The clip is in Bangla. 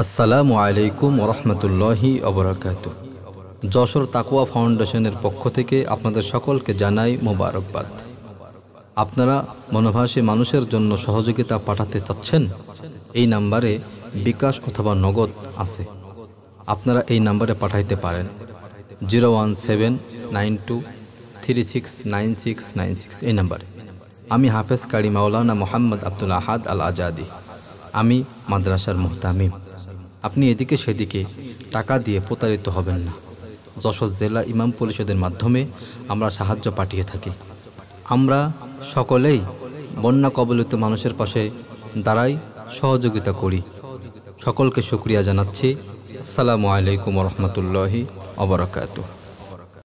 আসসালামু আলাইকুম ওরহমতুল্লাহি অবরাকাত যশোর তাকুয়া ফাউন্ডেশনের পক্ষ থেকে আপনাদের সকলকে জানাই মোবারকবাদ আপনারা মনোভাষী মানুষের জন্য সহযোগিতা পাঠাতে চাচ্ছেন এই নাম্বারে বিকাশ অথবা নগদ আছে আপনারা এই নাম্বারে পাঠাইতে পারেন zero one seven nine two three six nine six nine six এই নাম্বারে আমি হাফেজ কারি মাওলানা মোহাম্মদ আব্দুল আহাদ আল আজাদি আমি মাদ্রাসার মোহতামিম আপনি এদিকে সেদিকে টাকা দিয়ে প্রতারিত হবেন না যশোর জেলা ইমাম পরিষদের মাধ্যমে আমরা সাহায্য পাঠিয়ে থাকি আমরা সকলেই বন্যা কবলিত মানুষের পাশে দাঁড়াই সহযোগিতা করি সকলকে সুক্রিয়া জানাচ্ছি আসসালামু আলাইকুম রহমতুল্লাহি অবরাকাতু